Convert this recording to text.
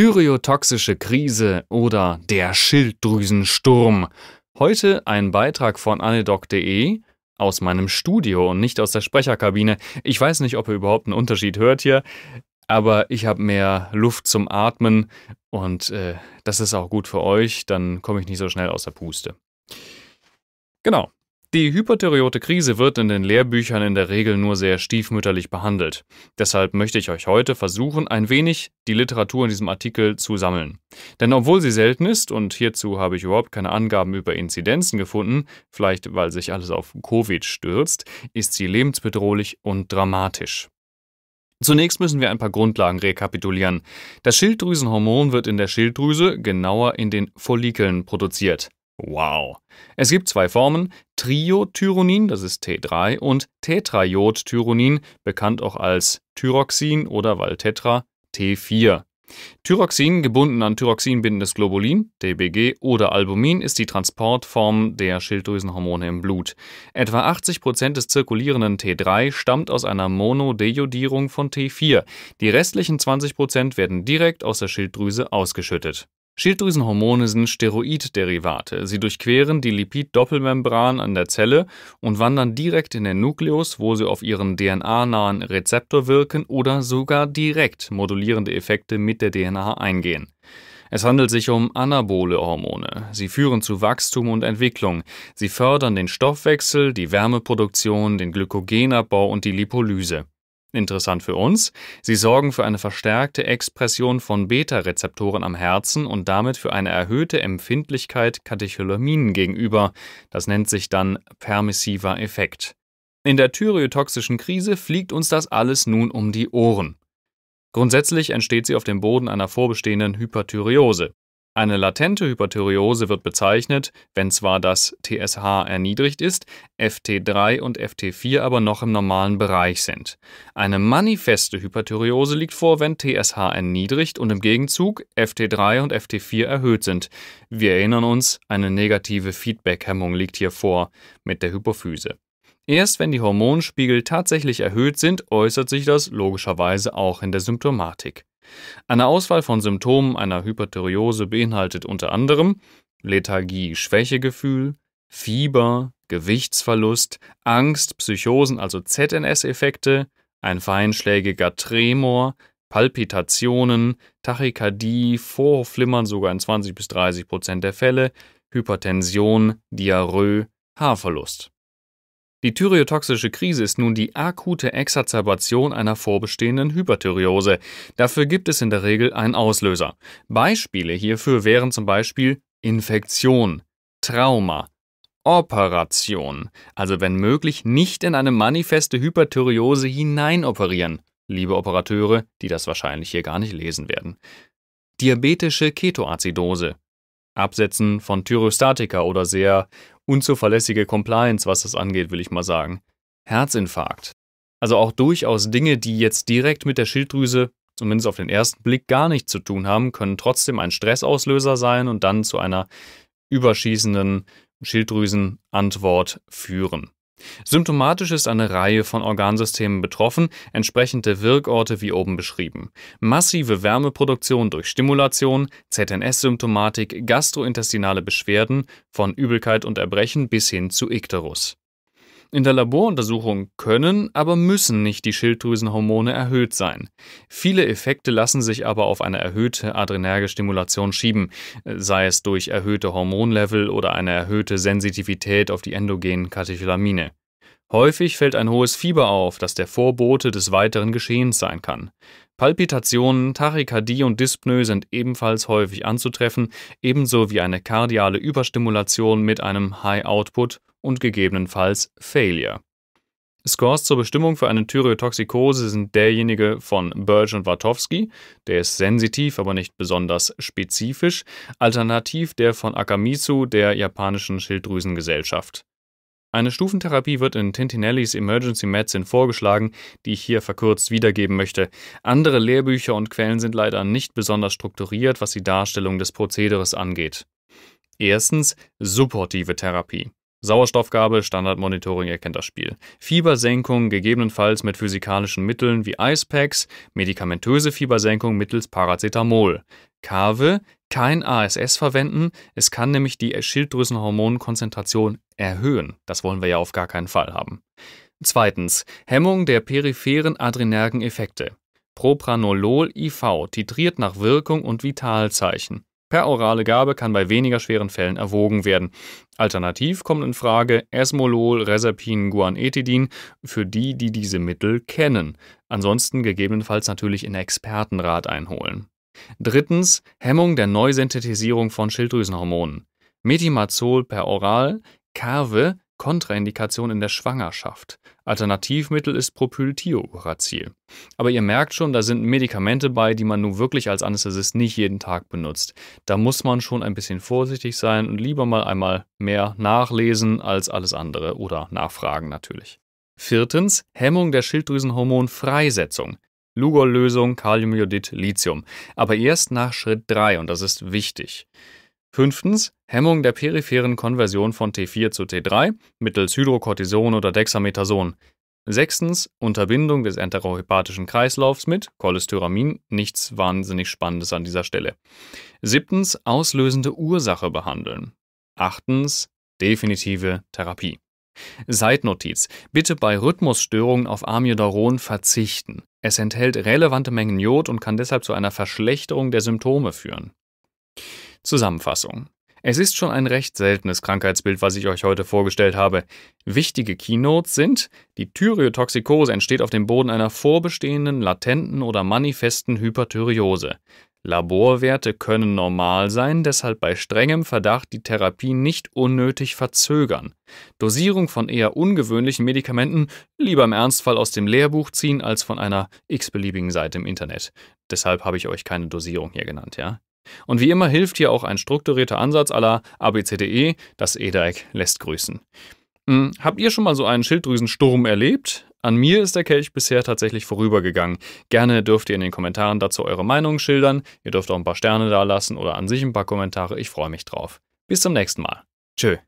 Thyreotoxische Krise oder der Schilddrüsensturm. Heute ein Beitrag von anedoc.de aus meinem Studio und nicht aus der Sprecherkabine. Ich weiß nicht, ob ihr überhaupt einen Unterschied hört hier, aber ich habe mehr Luft zum Atmen und äh, das ist auch gut für euch, dann komme ich nicht so schnell aus der Puste. Genau, die hypertheriote Krise wird in den Lehrbüchern in der Regel nur sehr stiefmütterlich behandelt. Deshalb möchte ich euch heute versuchen, ein wenig die Literatur in diesem Artikel zu sammeln. Denn obwohl sie selten ist, und hierzu habe ich überhaupt keine Angaben über Inzidenzen gefunden, vielleicht weil sich alles auf Covid stürzt, ist sie lebensbedrohlich und dramatisch. Zunächst müssen wir ein paar Grundlagen rekapitulieren. Das Schilddrüsenhormon wird in der Schilddrüse, genauer in den Follikeln, produziert. Wow. Es gibt zwei Formen, Triothyronin, das ist T3, und Tetraiodtyronin, bekannt auch als Thyroxin oder Valtetra, T4. Thyroxin, gebunden an thyroxinbindendes Globulin, DBG oder Albumin, ist die Transportform der Schilddrüsenhormone im Blut. Etwa 80% des zirkulierenden T3 stammt aus einer Monodejodierung von T4. Die restlichen 20% werden direkt aus der Schilddrüse ausgeschüttet. Schilddrüsenhormone sind Steroidderivate. Sie durchqueren die Lipid-Doppelmembran an der Zelle und wandern direkt in den Nukleus, wo sie auf ihren DNA-nahen Rezeptor wirken oder sogar direkt modulierende Effekte mit der DNA eingehen. Es handelt sich um anabole Hormone. Sie führen zu Wachstum und Entwicklung. Sie fördern den Stoffwechsel, die Wärmeproduktion, den Glykogenabbau und die Lipolyse. Interessant für uns, sie sorgen für eine verstärkte Expression von Beta-Rezeptoren am Herzen und damit für eine erhöhte Empfindlichkeit Katecholaminen gegenüber. Das nennt sich dann permissiver Effekt. In der thyreotoxischen Krise fliegt uns das alles nun um die Ohren. Grundsätzlich entsteht sie auf dem Boden einer vorbestehenden Hyperthyreose. Eine latente Hyperthyreose wird bezeichnet, wenn zwar das TSH erniedrigt ist, FT3 und FT4 aber noch im normalen Bereich sind. Eine manifeste Hyperthyreose liegt vor, wenn TSH erniedrigt und im Gegenzug FT3 und FT4 erhöht sind. Wir erinnern uns, eine negative Feedbackhemmung liegt hier vor mit der Hypophyse. Erst wenn die Hormonspiegel tatsächlich erhöht sind, äußert sich das logischerweise auch in der Symptomatik. Eine Auswahl von Symptomen einer Hyperthyreose beinhaltet unter anderem Lethargie, Schwächegefühl, Fieber, Gewichtsverlust, Angst, Psychosen, also ZNS-Effekte, ein feinschlägiger Tremor, Palpitationen, Tachykardie, Vorhofflimmern sogar in 20 bis 30 Prozent der Fälle, Hypertension, Diarrhoe, Haarverlust. Die thyreotoxische Krise ist nun die akute Exazerbation einer vorbestehenden Hyperthyreose. Dafür gibt es in der Regel einen Auslöser. Beispiele hierfür wären zum Beispiel Infektion, Trauma, Operation, also wenn möglich nicht in eine manifeste Hyperthyreose hineinoperieren. Liebe Operateure, die das wahrscheinlich hier gar nicht lesen werden. Diabetische Ketoazidose, Absetzen von Thyrostatika oder sehr unzuverlässige Compliance, was das angeht, will ich mal sagen. Herzinfarkt. Also auch durchaus Dinge, die jetzt direkt mit der Schilddrüse, zumindest auf den ersten Blick, gar nichts zu tun haben, können trotzdem ein Stressauslöser sein und dann zu einer überschießenden Schilddrüsenantwort führen. Symptomatisch ist eine Reihe von Organsystemen betroffen, entsprechende Wirkorte wie oben beschrieben. Massive Wärmeproduktion durch Stimulation, ZNS-Symptomatik, gastrointestinale Beschwerden von Übelkeit und Erbrechen bis hin zu Ikterus. In der Laboruntersuchung können, aber müssen nicht die Schilddrüsenhormone erhöht sein. Viele Effekte lassen sich aber auf eine erhöhte adrenerge Stimulation schieben, äh, sei es durch erhöhte Hormonlevel oder eine erhöhte Sensitivität auf die endogenen Katecholamine. Häufig fällt ein hohes Fieber auf, das der Vorbote des weiteren Geschehens sein kann. Palpitationen, Tachykardie und Dyspnoe sind ebenfalls häufig anzutreffen, ebenso wie eine kardiale Überstimulation mit einem High Output und gegebenenfalls Failure. Scores zur Bestimmung für eine Thyreotoxikose sind derjenige von Birch und Wartowski, der ist sensitiv, aber nicht besonders spezifisch, alternativ der von Akamitsu der japanischen Schilddrüsengesellschaft. Eine Stufentherapie wird in Tintinellis Emergency Medicine vorgeschlagen, die ich hier verkürzt wiedergeben möchte. Andere Lehrbücher und Quellen sind leider nicht besonders strukturiert, was die Darstellung des Prozederes angeht. Erstens supportive Therapie. Sauerstoffgabe, Standardmonitoring erkennt das Spiel. Fiebersenkung gegebenenfalls mit physikalischen Mitteln wie Icepacks, medikamentöse Fiebersenkung mittels Paracetamol. Kave, kein ASS verwenden, es kann nämlich die Schilddrüsenhormonkonzentration erhöhen. Das wollen wir ja auf gar keinen Fall haben. Zweitens, Hemmung der peripheren adrenergen Effekte. Propranolol IV titriert nach Wirkung und Vitalzeichen. Perorale Gabe kann bei weniger schweren Fällen erwogen werden. Alternativ kommen in Frage Esmolol, Resapin, Guanetidin für die, die diese Mittel kennen. Ansonsten gegebenenfalls natürlich in Expertenrat einholen. Drittens Hemmung der Neusynthetisierung von Schilddrüsenhormonen. Metimazol peroral, Carve Kontraindikation in der Schwangerschaft. Alternativmittel ist Propyltiouracil. Aber ihr merkt schon, da sind Medikamente bei, die man nun wirklich als Anästhesist nicht jeden Tag benutzt. Da muss man schon ein bisschen vorsichtig sein und lieber mal einmal mehr nachlesen als alles andere oder nachfragen natürlich. Viertens, Hemmung der Schilddrüsenhormonfreisetzung. Lugol-Lösung, Kaliumjodid, Lithium. Aber erst nach Schritt 3 und das ist wichtig. Fünftens Hemmung der peripheren Konversion von T4 zu T3 mittels Hydrocortison oder Dexamethason. Sechstens Unterbindung des enterohepatischen Kreislaufs mit Cholesteramin, nichts wahnsinnig Spannendes an dieser Stelle. Siebtens auslösende Ursache behandeln. Achtens definitive Therapie. Seitnotiz: Bitte bei Rhythmusstörungen auf Amiodaron verzichten. Es enthält relevante Mengen Jod und kann deshalb zu einer Verschlechterung der Symptome führen. Zusammenfassung. Es ist schon ein recht seltenes Krankheitsbild, was ich euch heute vorgestellt habe. Wichtige Keynotes sind, die Thyreotoxikose entsteht auf dem Boden einer vorbestehenden, latenten oder manifesten Hyperthyreose. Laborwerte können normal sein, deshalb bei strengem Verdacht die Therapie nicht unnötig verzögern. Dosierung von eher ungewöhnlichen Medikamenten lieber im Ernstfall aus dem Lehrbuch ziehen als von einer x-beliebigen Seite im Internet. Deshalb habe ich euch keine Dosierung hier genannt, ja? Und wie immer hilft hier auch ein strukturierter Ansatz aller ABCDE, das e lässt grüßen. Hm, habt ihr schon mal so einen Schilddrüsensturm erlebt? An mir ist der Kelch bisher tatsächlich vorübergegangen. Gerne dürft ihr in den Kommentaren dazu eure Meinung schildern. Ihr dürft auch ein paar Sterne dalassen oder an sich ein paar Kommentare. Ich freue mich drauf. Bis zum nächsten Mal. Tschö.